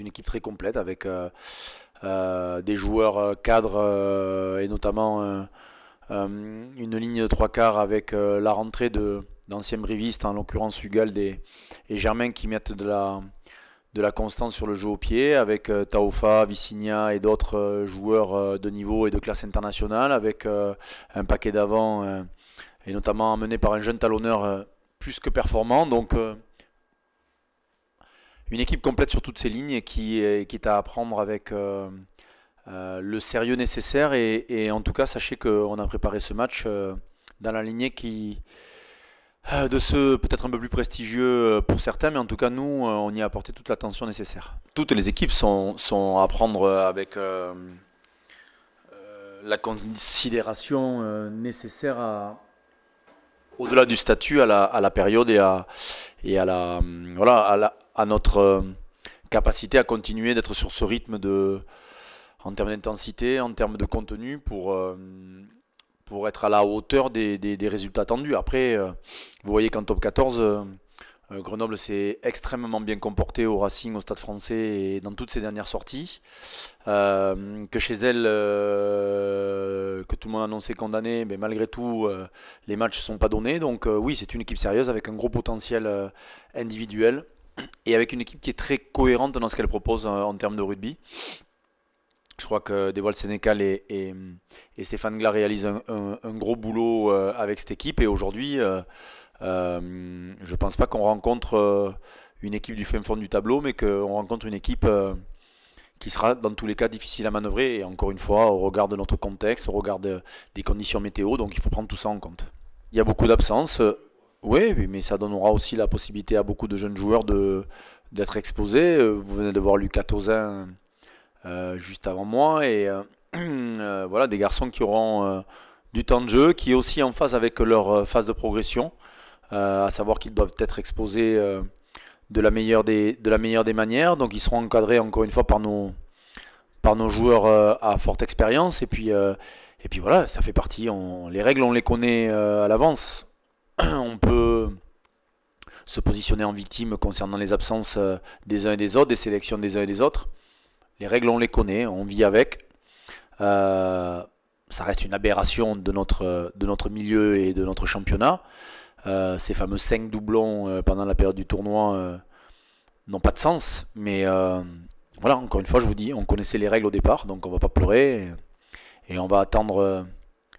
une équipe très complète avec euh, euh, des joueurs euh, cadres et notamment une ligne de trois quarts avec la rentrée de d'anciens brivistes, en l'occurrence Hugal et, et Germain qui mettent de la, de la constance sur le jeu au pied avec Taofa, Vicinia et d'autres joueurs de niveau et de classe internationale avec un paquet d'avant et notamment amené par un jeune talonneur plus que performant. Donc une équipe complète sur toutes ces lignes qui, qui est à apprendre avec euh, euh, le sérieux nécessaire. Et, en tout cas, sachez qu'on a préparé ce match euh, dans la lignée qui de ce peut-être un peu plus prestigieux pour certains, mais en tout cas nous, on y a apporté toute l'attention nécessaire. Toutes les équipes sont, à prendre avec la considération nécessaire au-delà du statut à la période et à, et à, la, voilà, à, notre euh, capacité à continuer d'être sur ce rythme de, en termes d'intensité, en termes de contenu pour, euh, pour être à la hauteur des, résultats attendus. Après, euh, vous voyez qu'en top 14, Grenoble s'est extrêmement bien comporté au Racing, au Stade français et dans toutes ses dernières sorties. que chez elle, tout le monde a annoncé condamné, mais malgré tout, euh, les matchs ne sont pas donnés. Donc euh, oui, c'est une équipe sérieuse avec un gros potentiel euh, individuel et avec une équipe qui est très cohérente dans ce qu'elle propose en termes de rugby. Je crois que des Sénécal et, Stéphane Gla réalisent un, un gros boulot avec cette équipe. Et aujourd'hui, je ne pense pas qu'on rencontre une équipe du fin fond du tableau, mais qu'on rencontre une équipe qui sera dans tous les cas difficile à manœuvrer. Et encore une fois, au regard de notre contexte, au regard des conditions météo, donc il faut prendre tout ça en compte. Il y a beaucoup d'absences, euh, oui, mais ça donnera aussi la possibilité à beaucoup de jeunes joueurs d'être exposés. Euh, vous venez de voir Lucas Tozin euh, juste avant moi, et voilà, des garçons qui auront du temps de jeu, qui est aussi en phase avec leur phase de progression, à savoir qu'ils doivent être exposés de la meilleure des, de la meilleure des manières. Donc ils seront encadrés encore une fois par nos, par nos joueurs euh, à forte expérience. Et puis, euh, et puis voilà, ça fait partie. On, les règles, on les connaît euh, à l'avance. on peut se positionner en victime concernant les absences des uns et des autres, des sélections des uns et des autres. Les règles, on les connaît, on vit avec. ça reste une aberration de notre, de notre milieu et de notre championnat. Euh, ces fameux 5 doublons euh, pendant la période du tournoi euh, n'ont pas de sens. Mais voilà, encore une fois, je vous dis, on connaissait les règles au départ, donc on va pas pleurer. Et, on va attendre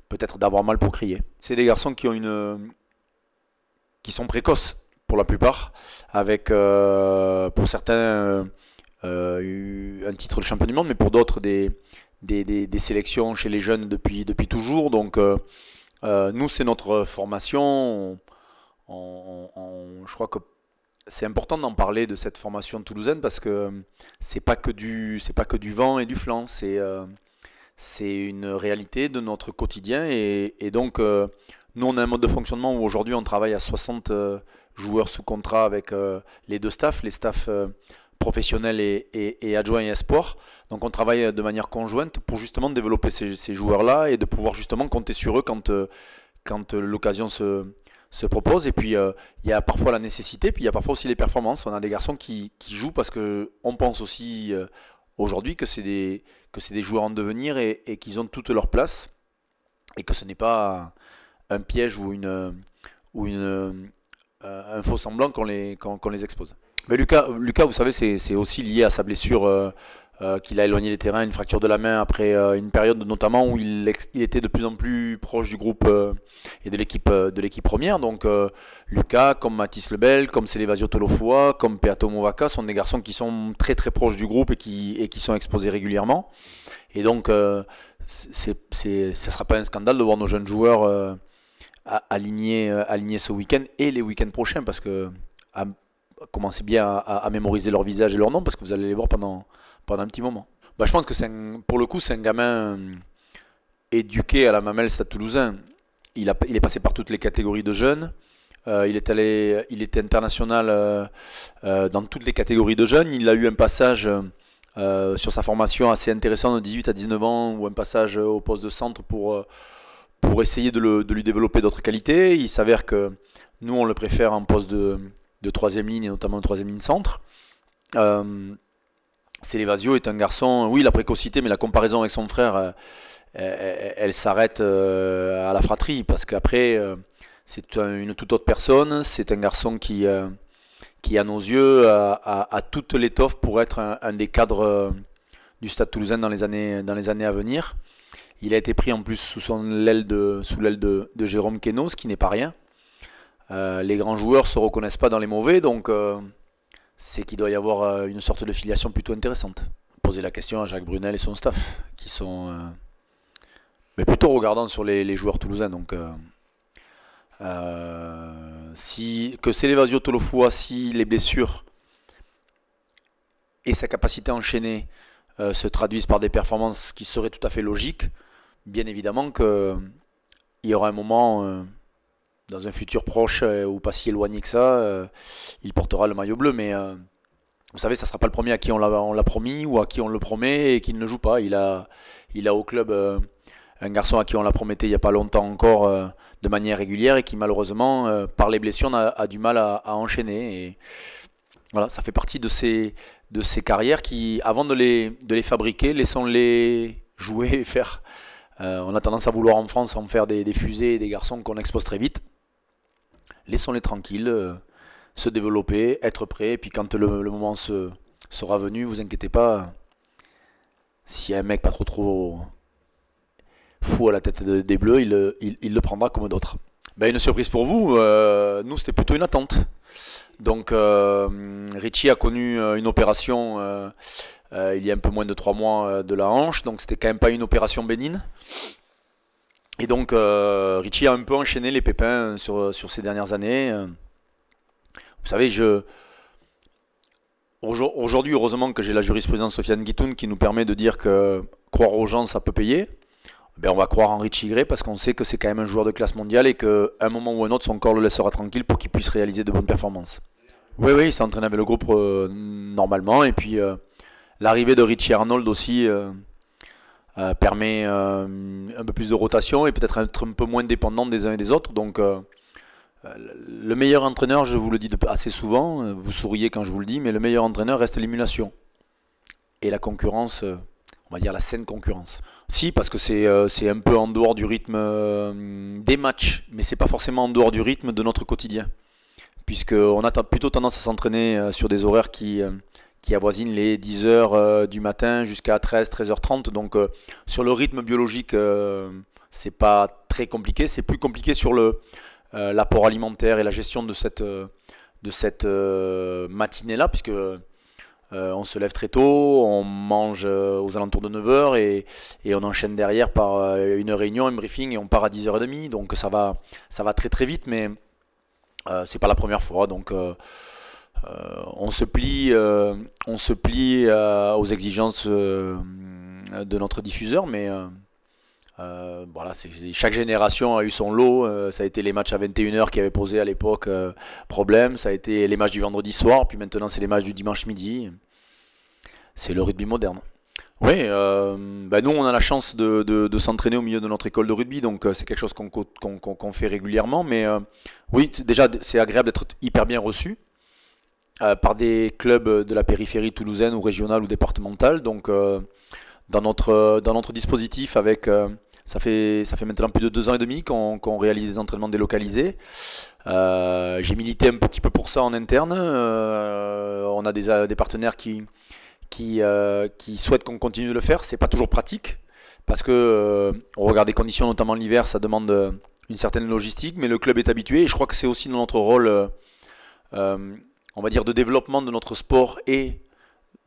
peut-être d'avoir mal pour crier. C'est des garçons qui ont une. qui sont précoces pour la plupart, avec pour certains un titre de champion du monde, mais pour d'autres des, des, sélections chez les jeunes depuis, depuis toujours. Donc, euh, nous, c'est notre formation. je crois que c'est important d'en parler de cette formation toulousaine parce que c'est pas que du c'est pas que du vent et du flanc. C'est euh, c'est une réalité de notre quotidien et, donc euh, nous on a un mode de fonctionnement où aujourd'hui on travaille à 60 joueurs sous contrat avec les deux staffs, les staffs professionnels et, adjoints et espoirs. Donc on travaille de manière conjointe pour justement développer ces, joueurs-là et de pouvoir justement compter sur eux quand, euh, quand euh, l'occasion se, se propose. Et puis, euh, il y a parfois la nécessité, puis il y a parfois aussi les performances. On a des garçons qui, qui jouent parce qu'on pense aussi aujourd'hui que c'est des, que des joueurs en devenir et, qu'ils ont toute leur place. Et que ce n'est pas un piège ou, une, ou une, un faux semblant qu'on les, les expose. Mais Lucas, vous savez, c'est aussi lié à sa blessure euh, euh, qu'il a éloigné les terrains, une fracture de la main après euh, une période notamment où il, était de plus en plus proche du groupe et de l'équipe de l'équipe première. Donc Lucas, comme Mathis Lebel, comme Célévasio Tolofoa, comme Peato Movaca, sont des garçons qui sont très très proches du groupe et qui, sont exposés régulièrement. Et donc, ce ne sera pas un scandale de voir nos jeunes joueurs alignés, ce week-end et les week-ends prochains parce que commencez bien à, mémoriser leur visage et leur nom parce que vous allez les voir pendant, pendant un petit moment. Bah, je pense que pour le coup, c'est un gamin euh, éduqué à la mamelle à toulousain. Il, a, est passé par toutes les catégories de jeunes. Euh, il, est allé, il était international euh, dans toutes les catégories de jeunes. Il a eu un passage sur sa formation assez intéressant de 18 à 19 ans, ou un passage au poste de centre pour, pour essayer de lui développer d'autres qualités. Il s'avère que nous, on le préfère en poste de, de troisième ligne et notamment de troisième ligne centre. Euh, est un garçon, oui, la précocité, mais la comparaison avec son frère, euh, elle, s'arrête euh, à la fratrie, parce qu'après, euh, c'est une toute autre personne, c'est un garçon qui, qui à nos yeux, a, toute l'étoffe pour être un, des cadres du Stade toulousain dans les années, dans les années à venir. Il a été pris en plus sous l'aile de, de, Jérôme Queneau, ce qui n'est pas rien. Euh, les grands joueurs ne se reconnaissent pas dans les mauvais, donc euh, c'est qu'il doit y avoir euh, une sorte de filiation plutôt intéressante. Poser la question à Jacques Brunel et son staff, qui sont mais plutôt regardants sur les, joueurs toulousains. Donc, si, que c'est l'évasion Tolofoua, si les blessures et sa capacité à enchaîner se traduisent par des performances qui seraient tout à fait logiques, bien évidemment qu'il y aura un moment dans un futur proche euh, ou pas si éloigné que ça, euh, il portera le maillot bleu. Mais euh, vous savez, ça ne sera pas le premier à qui on l'a promis ou à qui on le promet et qui ne joue pas. Il a, il a au club un garçon à qui on l'a prometté il n'y a pas longtemps encore de manière régulière et qui malheureusement, par les blessures, a, du mal à, enchaîner. Et voilà, ça fait partie de ces, de ces carrières qui, avant de les, les fabriquer, laissons-les jouer et faire. on a tendance à vouloir en France en faire des, des fusées, des garçons qu'on expose très vite laissons-les tranquilles, euh, se développer, être prêts. Et puis quand le, moment sera venu, vous inquiétez pas. si y a un mec pas trop trop fou à la tête des Bleus, il, le prendra comme d'autres. Ben, une surprise pour vous, euh, nous c'était plutôt une attente. Donc euh, Richie a connu une opération il y a un peu moins de trois mois de la hanche, donc c'était quand même pas une opération bénigne. Et donc, euh, Richie a un peu enchaîné les pépins sur, sur ces dernières années. Euh, vous savez, je. Aujourd'hui, heureusement que j'ai la jurisprudence Sofiane Guitoun qui nous permet de dire que croire aux gens, ça peut payer. Ben, on va croire en Richie Gray parce qu'on sait que c'est quand même un joueur de classe mondiale et qu'à un moment ou un autre, son corps le laissera tranquille pour qu'il puisse réaliser de bonnes performances. Oui, oui, il s'entraîne avec le groupe euh, normalement. Et puis, l'arrivée de Richie Arnold aussi, euh, permet euh, un peu plus de rotation et peut-être être un peu moins dépendant des uns et des autres. Donc euh, le meilleur entraîneur, je vous le dis assez souvent, vous souriez quand je vous le dis, mais le meilleur entraîneur reste l'émulation et la concurrence, on va dire la saine concurrence. Si, parce que c'est un peu en dehors du rythme des matchs, mais c'est pas forcément en dehors du rythme de notre quotidien, puisqu'on a plutôt tendance à s'entraîner sur des horaires qui qui avoisine les 10h euh, du matin jusqu'à 13, 13h30. Donc euh, sur le rythme biologique, euh, c'est pas très compliqué. C'est plus compliqué sur le l'apport alimentaire et la gestion de cette, de cette matinée-là, puisque on se lève très tôt, on mange aux alentours de 9h et, on enchaîne derrière par une réunion, un briefing et on part à 10h30. Donc ça va, ça va très très vite, mais c'est pas la première fois. Donc euh, on se plie, euh, on se plie euh, aux exigences de notre diffuseur, mais voilà, chaque génération a eu son lot. ça a été les matchs à 21h qui avaient posé à l'époque problème. Ça a été les matchs du vendredi soir. Puis maintenant, c'est les matchs du dimanche midi. C'est le rugby moderne. Oui, ben nous, on a la chance de, s'entraîner au milieu de notre école de rugby. Donc, c'est quelque chose qu'on fait régulièrement. Mais oui, déjà, c'est agréable d'être hyper bien reçu. Euh, par des clubs de la périphérie toulousaine ou régionale ou départementale. Donc euh, dans, notre, euh, dans notre dispositif avec... ça fait, ça fait maintenant plus de deux ans et demi qu'on réalise des entraînements délocalisés. J'ai milité un petit peu pour ça en interne. on a des, partenaires qui, qui, qui souhaitent qu'on continue de le faire. C'est pas toujours pratique parce que on regarde des conditions, notamment l'hiver, ça demande une certaine logistique, mais le club est habitué et je crois que c'est aussi dans notre rôle on va dire, de développement de notre sport et,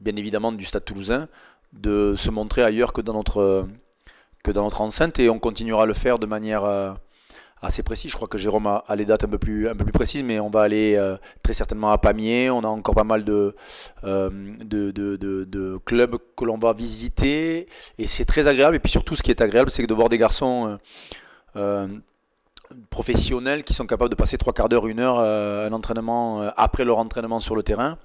bien évidemment, du Stade toulousain, de se montrer ailleurs que dans notre, que dans notre enceinte. Et on continuera à le faire de manière euh, assez précise. Je crois que Jérôme a, les dates un peu plus, un peu plus précises, mais on va aller euh, très certainement à Pamiers. On a encore pas mal euh, de, de, clubs que l'on va visiter et c'est très agréable. Et puis surtout, ce qui est agréable, c'est de voir des garçons professionnels qui sont capables de passer trois quarts d'heure, une heure un euh, entraînement, euh, après leur entraînement sur le terrain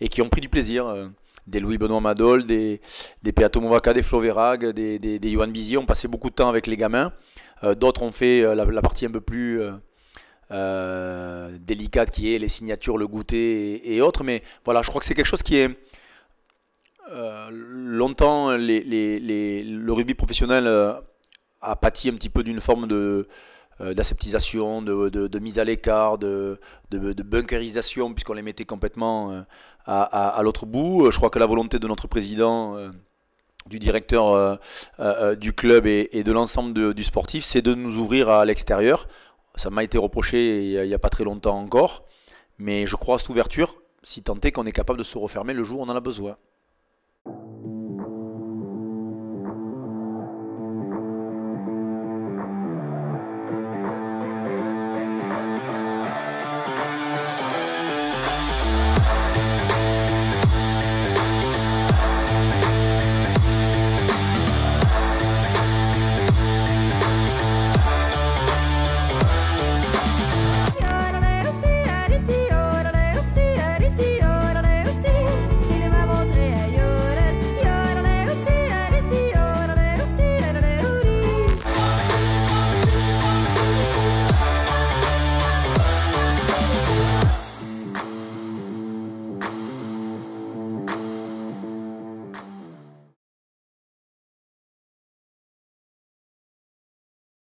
et qui ont pris du plaisir. Euh. des Louis-Benoît Madol, des, des Peato Movaca, des Flo des, des, des Johan ont passé beaucoup de temps avec les gamins. D'autres ont fait la, partie un peu plus délicate qui est les signatures, le goûter et, autres. Mais voilà, je crois que c'est quelque chose qui est, longtemps, le rugby professionnel a pâti un petit peu d'une forme de, euh, d'aseptisation, de, mise à l'écart, de, de, bunkerisation, puisqu'on les mettait complètement euh, à, l'autre bout. Euh, je crois que la volonté de notre président du directeur du club et, de l'ensemble du sportif, c'est de nous ouvrir à l'extérieur. Ça m'a été reproché il n'y a, pas très longtemps encore, mais je crois à cette ouverture, si tant est qu'on est capable de se refermer le jour où on en a besoin.